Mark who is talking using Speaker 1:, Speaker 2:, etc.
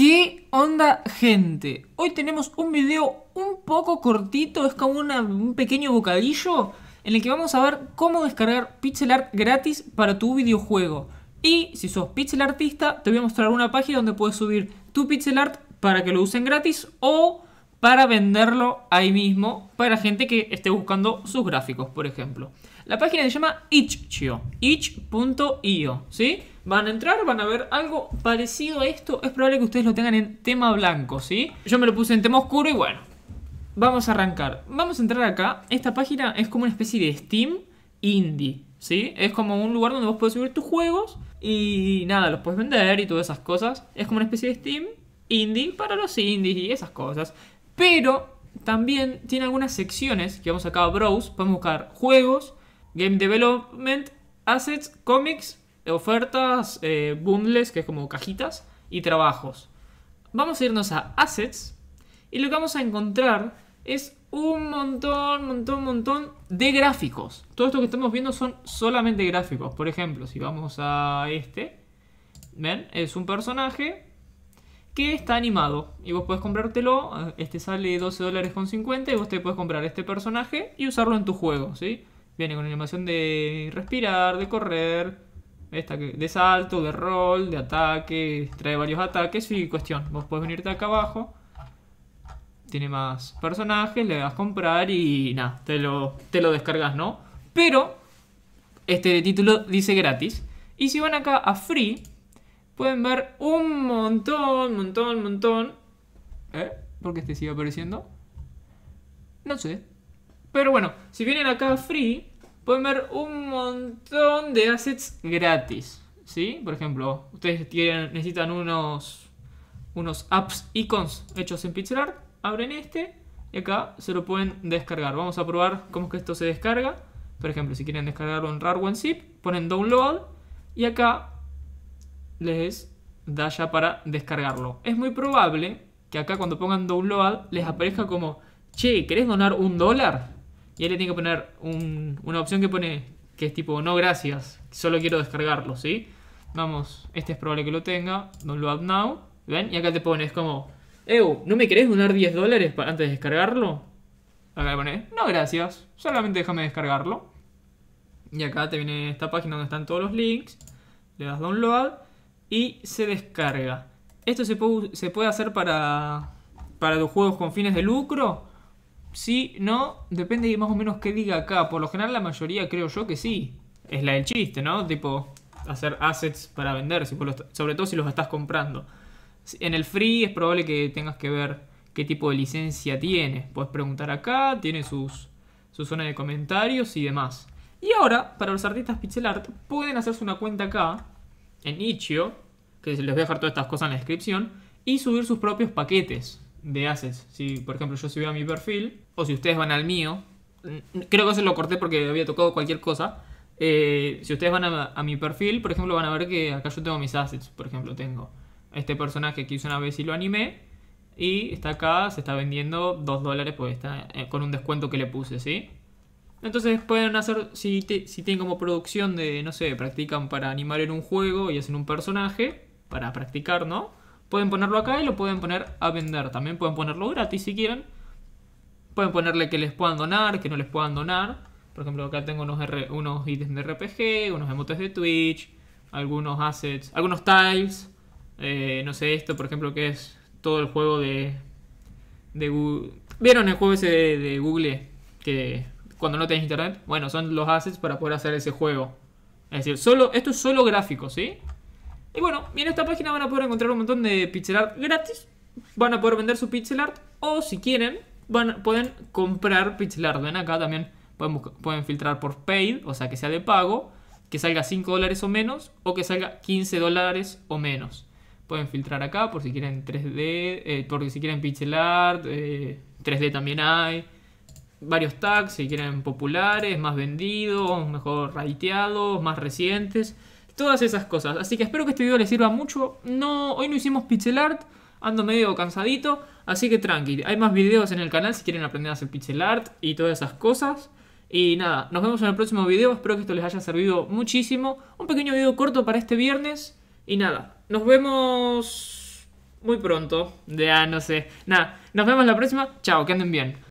Speaker 1: ¿Qué onda gente? Hoy tenemos un video un poco cortito, es como un pequeño bocadillo en el que vamos a ver cómo descargar pixel art gratis para tu videojuego. Y si sos pixel artista, te voy a mostrar una página donde puedes subir tu pixel art para que lo usen gratis o para venderlo ahí mismo para gente que esté buscando sus gráficos, por ejemplo. La página se llama itch.io, itch.io, ¿sí? van a entrar, van a ver algo parecido a esto. Es probable que ustedes lo tengan en tema blanco, ¿sí? Yo me lo puse en tema oscuro y bueno, vamos a arrancar. Vamos a entrar acá. Esta página es como una especie de Steam indie, ¿sí? Es como un lugar donde vos puedes subir tus juegos y nada, los puedes vender y todas esas cosas. Es como una especie de Steam indie para los indies y esas cosas. Pero también tiene algunas secciones que vamos acá a Browse. a buscar juegos, Game Development, Assets, Comics ofertas, eh, bundles, que es como cajitas, y trabajos. Vamos a irnos a assets y lo que vamos a encontrar es un montón, montón, montón de gráficos. Todo esto que estamos viendo son solamente gráficos. Por ejemplo, si vamos a este, ven, es un personaje que está animado y vos podés comprártelo. Eh, este sale 12 dólares con 50 y vos te puedes comprar este personaje y usarlo en tu juego, Viene con animación de respirar, de correr, esta que de salto, de rol, de ataque, trae varios ataques y cuestión. Vos puedes venirte acá abajo. Tiene más personajes, le das a comprar y nada, te lo, te lo descargas, ¿no? Pero este título dice gratis. Y si van acá a Free, pueden ver un montón, montón, montón. ¿Eh? ¿Por qué este sigue apareciendo? No sé. Pero bueno, si vienen acá a Free, pueden ver un montón de assets gratis. ¿Sí? Por ejemplo, ustedes necesitan unos, unos apps icons hechos en art, Abren este y acá se lo pueden descargar. Vamos a probar cómo es que esto se descarga. Por ejemplo, si quieren descargarlo en RAR o en zip, ponen download y acá les da ya para descargarlo. Es muy probable que acá cuando pongan download les aparezca como, che, ¿querés donar un dólar? Y ahí le tiene que poner una opción que pone que es tipo, no gracias, solo quiero descargarlo, ¿sí? Vamos, este es probable que lo tenga, download now, ¿ven? Y acá te pones como, Ew, ¿no me querés donar 10 dólares antes de descargarlo? Acá le pones, no gracias, solamente déjame descargarlo. Y acá te viene esta página donde están todos los links, le das download y se descarga. Esto se puede, se puede hacer para, para los juegos con fines de lucro si, no, depende de más o menos qué diga acá. Por lo general la mayoría creo yo que sí. Es la del chiste, ¿no? Tipo, hacer assets para vender, sobre todo si los estás comprando. En el free es probable que tengas que ver qué tipo de licencia tiene. Puedes preguntar acá, tiene sus, su zona de comentarios y demás. Y ahora, para los artistas pixel art, pueden hacerse una cuenta acá, en Itch.io, que les voy a dejar todas estas cosas en la descripción, y subir sus propios paquetes de assets. Si, por ejemplo, yo subí a mi perfil, o si ustedes van al mío, creo que se lo corté porque había tocado cualquier cosa. Eh, si ustedes van a, a, mi perfil, por ejemplo, van a ver que acá yo tengo mis assets. Por ejemplo, tengo este personaje que hice una vez y lo animé. Y está acá, se está vendiendo 2 dólares pues está, eh, con un descuento que le puse, ¿sí? Entonces pueden hacer, si tienen como producción de, no sé, practican para animar en un juego y hacen un personaje para practicar, ¿no? Pueden ponerlo acá y lo pueden poner a vender. También pueden ponerlo gratis si quieren. Pueden ponerle que les puedan donar, que no les puedan donar. Por ejemplo, acá tengo unos, unos ítems de RPG, unos emotes de Twitch, algunos assets, algunos tiles. Eh, no sé, esto por ejemplo que es todo el juego de, Google. ¿Vieron el juego ese de, Google que cuando no tenés internet? Bueno, son los assets para poder hacer ese juego. Es decir, solo, esto es solo gráfico, ¿sí? Y bueno, y en esta página van a poder encontrar un montón de pixel art gratis. Van a poder vender su pixel art o si quieren, van, pueden comprar pixel art. Ven acá también pueden, pueden filtrar por paid, o sea que sea de pago, que salga 5 dólares o menos o que salga 15 dólares o menos. Pueden filtrar acá por si quieren 3D, eh, porque si quieren pixel art, 3D eh, también hay. Varios tags, si quieren populares, más vendidos, mejor raiteados, más recientes. Todas esas cosas. Así que espero que este video les sirva mucho. No, hoy no hicimos pixel art. Ando medio cansadito. Así que tranqui. Hay más videos en el canal si quieren aprender a hacer pixel art y todas esas cosas. Y nada, nos vemos en el próximo video. Espero que esto les haya servido muchísimo. Un pequeño video corto para este viernes. Y nada, nos vemos muy pronto. Ya, no sé. Nada, nos vemos la próxima. Chao, que anden bien.